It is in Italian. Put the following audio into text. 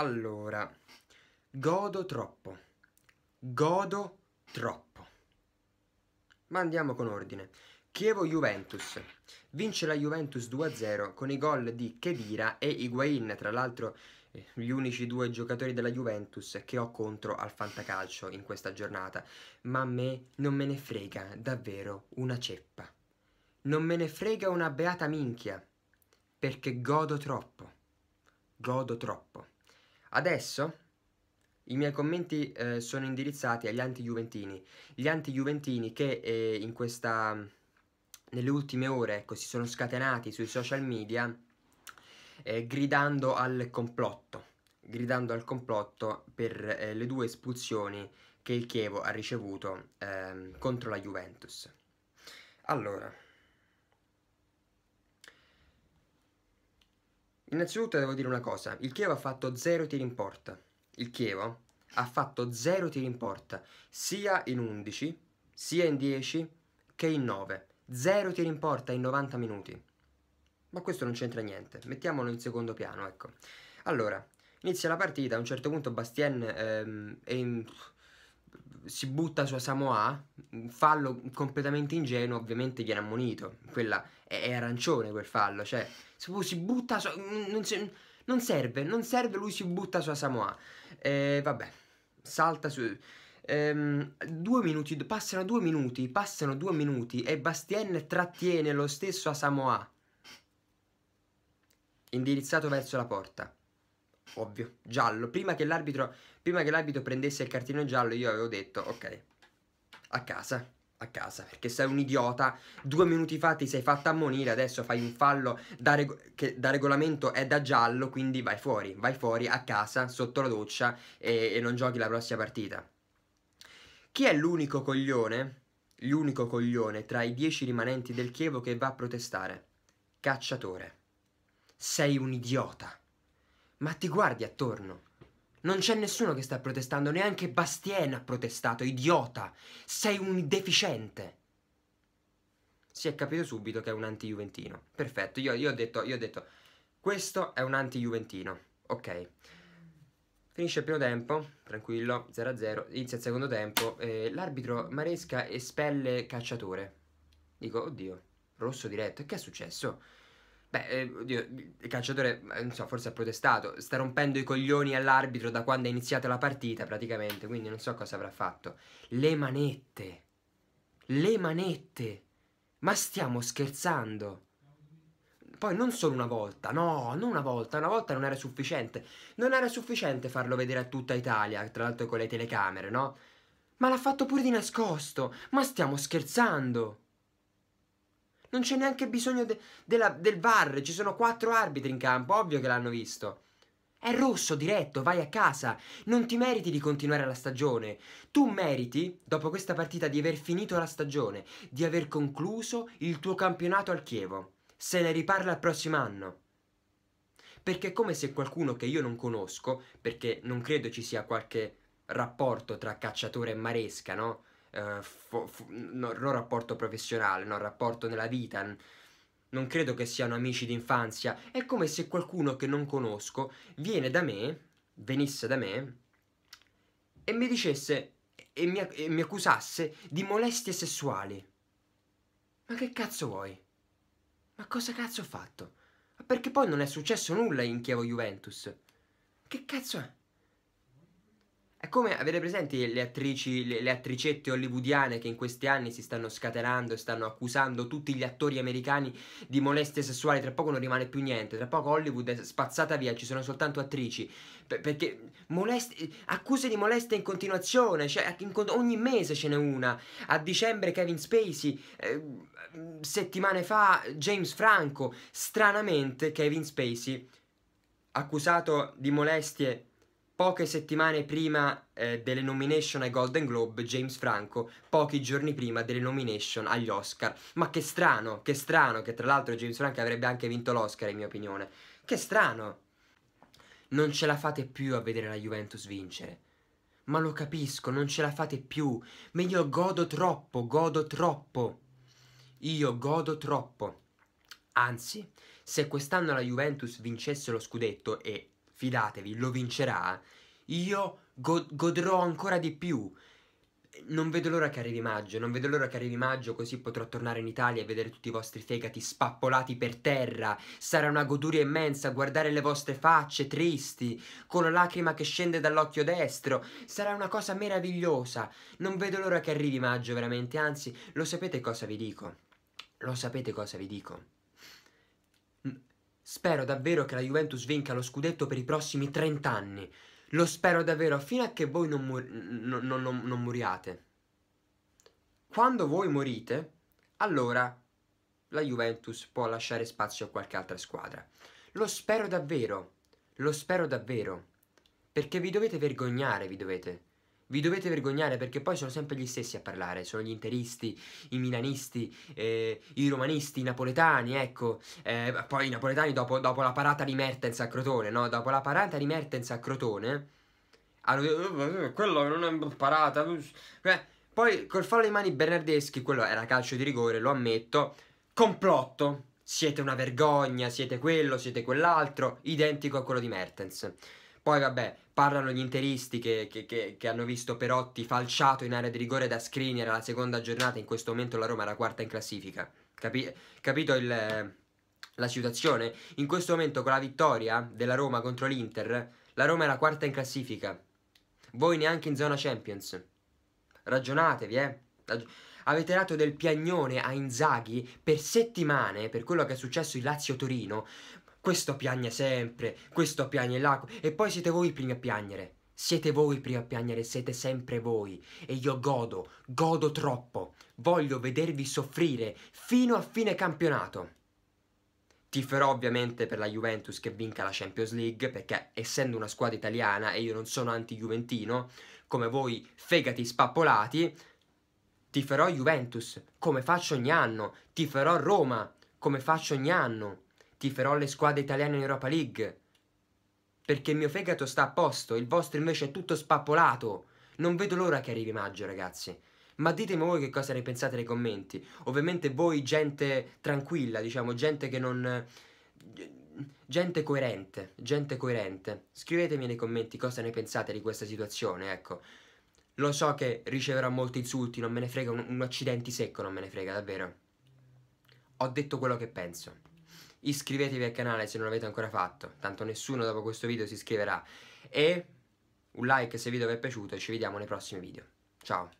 Allora, godo troppo, godo troppo. Ma andiamo con ordine. Chievo-Juventus. Vince la Juventus 2-0 con i gol di Kedira e Higuain, tra l'altro eh, gli unici due giocatori della Juventus che ho contro al fantacalcio in questa giornata, ma a me non me ne frega davvero una ceppa. Non me ne frega una beata minchia, perché godo troppo. Godo troppo. Adesso i miei commenti eh, sono indirizzati agli anti-juventini, gli anti-juventini che eh, in questa, nelle ultime ore ecco, si sono scatenati sui social media eh, gridando al complotto, gridando al complotto per eh, le due espulsioni che il Chievo ha ricevuto ehm, contro la Juventus. Allora, Innanzitutto devo dire una cosa, il Chievo ha fatto zero tiri in porta. Il Chievo ha fatto zero tiri in porta, sia in 11, sia in 10 che in 9. Zero tiri in porta in 90 minuti. Ma questo non c'entra niente, mettiamolo in secondo piano, ecco. Allora, inizia la partita, a un certo punto Bastien ehm, è in si butta su Samoa, fallo completamente ingenuo, ovviamente viene ammonito. Quella è, è arancione quel fallo, cioè si butta su, non, si, non, serve, non serve, lui si butta su Samoa. Eh, vabbè, salta su ehm, due minuti, passano due minuti, passano due minuti e Bastien trattiene lo stesso a Samoa indirizzato verso la porta ovvio, giallo. Prima che l'arbitro, prima che l'arbitro prendesse il cartellino giallo io avevo detto, ok, a casa, a casa, perché sei un idiota, due minuti fa ti sei fatta ammonire, adesso fai un fallo da reg che da regolamento è da giallo, quindi vai fuori, vai fuori a casa, sotto la doccia e, e non giochi la prossima partita. Chi è l'unico coglione, l'unico coglione tra i dieci rimanenti del Chievo che va a protestare? Cacciatore. Sei un idiota ma ti guardi attorno. Non c'è nessuno che sta protestando, neanche Bastien ha protestato, idiota! Sei un deficiente! Si è capito subito che è un anti-juventino. Perfetto, io, io, ho detto, io ho detto, questo è un anti-juventino. Ok. Finisce il primo tempo, tranquillo, 0-0, inizia il secondo tempo, eh, l'arbitro Maresca espelle calciatore. Dico, oddio, rosso diretto, e che è successo? Beh, eh, oddio, il calciatore, eh, non so, forse ha protestato, sta rompendo i coglioni all'arbitro da quando è iniziata la partita praticamente, quindi non so cosa avrà fatto. Le manette. Le manette. Ma stiamo scherzando. Poi non solo una volta, no, non una volta, una volta non era sufficiente. Non era sufficiente farlo vedere a tutta Italia, tra l'altro con le telecamere, no? Ma l'ha fatto pure di nascosto. Ma stiamo scherzando. Non c'è neanche bisogno de, de del VAR, ci sono quattro arbitri in campo, ovvio che l'hanno visto. È rosso, diretto, vai a casa. Non ti meriti di continuare la stagione. Tu meriti, dopo questa partita, di aver finito la stagione, di aver concluso il tuo campionato al Chievo. Se ne riparla il prossimo anno. Perché è come se qualcuno che io non conosco, perché non credo ci sia qualche rapporto tra cacciatore e maresca, no? eh, fo- fo- no, non rapporto professionale, non rapporto nella vita. non credo che siano amici d'infanzia. È come se qualcuno che non conosco viene da me, venisse da me e mi dicesse e mi, e mi accusasse di molestie sessuali. Ma che cazzo vuoi? Ma cosa cazzo ho fatto? Perché poi non è successo nulla in Chievo Juventus. Che cazzo è? È come avere presenti le attrici, le, le, attricette hollywoodiane che in questi anni si stanno scatenando e stanno accusando tutti gli attori americani di molestie sessuali, tra poco non rimane più niente, tra poco Hollywood è spazzata via, ci sono soltanto attrici, per, perché molestie, accuse di molestie in continuazione, cioè in, ogni mese ce n'è una, a dicembre Kevin Spacey, eh, settimane fa James Franco, stranamente Kevin Spacey accusato di molestie poche settimane prima eh, delle nomination ai Golden Globe, James Franco, pochi giorni prima delle nomination agli Oscar. Ma che strano, che strano, che tra l'altro James Franco avrebbe anche vinto l'Oscar, in mia opinione. Che strano! Non ce la fate più a vedere la Juventus vincere. Ma lo capisco, non ce la fate più. Ma io godo troppo, godo troppo. Io godo troppo. Anzi, se quest'anno la Juventus vincesse lo scudetto e fidatevi, lo vincerà, io go godrò ancora di più. Non vedo l'ora che arrivi maggio, non vedo l'ora che arrivi maggio così potrò tornare in Italia e vedere tutti i vostri fegati spappolati per terra. Sarà una goduria immensa guardare le vostre facce tristi, con la lacrima che scende dall'occhio destro. Sarà una cosa meravigliosa. Non vedo l'ora che arrivi maggio veramente, anzi, lo sapete cosa vi dico? Lo sapete cosa vi dico? Spero davvero che la Juventus vinca lo scudetto per i prossimi 30 anni. Lo spero davvero fino a che voi non, mur- non, non, non moriate. Quando voi morite, allora la Juventus può lasciare spazio a qualche altra squadra. Lo spero davvero, lo spero davvero, perché vi dovete vergognare, vi dovete. Vi dovete vergognare perché poi sono sempre gli stessi a parlare, sono gli interisti, i milanisti, eh, i romanisti, i napoletani, ecco. Eh, poi i napoletani dopo, dopo, la parata di Mertens a Crotone, no? Dopo la parata di Mertens a Crotone, hanno detto, eh, quello non è parata. Beh, poi col fallo di mani Bernardeschi, quello era calcio di rigore, lo ammetto, complotto. Siete una vergogna, siete quello, siete quell'altro, identico a quello di Mertens. Poi vabbè, parlano gli interisti che, che, che, che, hanno visto Perotti falciato in area di rigore da Skriniar alla seconda giornata, in questo momento la Roma era quarta in classifica. Capi capito il, la situazione? In questo momento con la vittoria della Roma contro l'Inter, la Roma era quarta in classifica. Voi neanche in zona Champions. Ragionatevi, eh. Rag avete dato del piagnone a Inzaghi per settimane per quello che è successo in Lazio-Torino, questo piagne sempre, questo piagne là, e poi siete voi i primi a piangere. Siete voi i primi a piangere, siete sempre voi. E io godo, godo troppo. Voglio vedervi soffrire fino a fine campionato. Tiferò ovviamente per la Juventus che vinca la Champions League, perché essendo una squadra italiana e io non sono anti-juventino, come voi fegati spappolati, tiferò Juventus, come faccio ogni anno. Tiferò Roma, come faccio ogni anno tiferò le squadre italiane in Europa League. Perché il mio fegato sta a posto, il vostro invece è tutto spappolato. Non vedo l'ora che arrivi maggio, ragazzi. Ma ditemi voi che cosa ne pensate nei commenti. Ovviamente voi gente tranquilla, diciamo, gente che non... Gente coerente, gente coerente. Scrivetemi nei commenti cosa ne pensate di questa situazione, ecco. Lo so che riceverò molti insulti, non me ne frega, un, un accidenti secco non me ne frega, davvero. Ho detto quello che penso iscrivetevi al canale se non l'avete ancora fatto, tanto nessuno dopo questo video si iscriverà, e un like se il video vi è piaciuto e ci vediamo nei prossimi video. Ciao!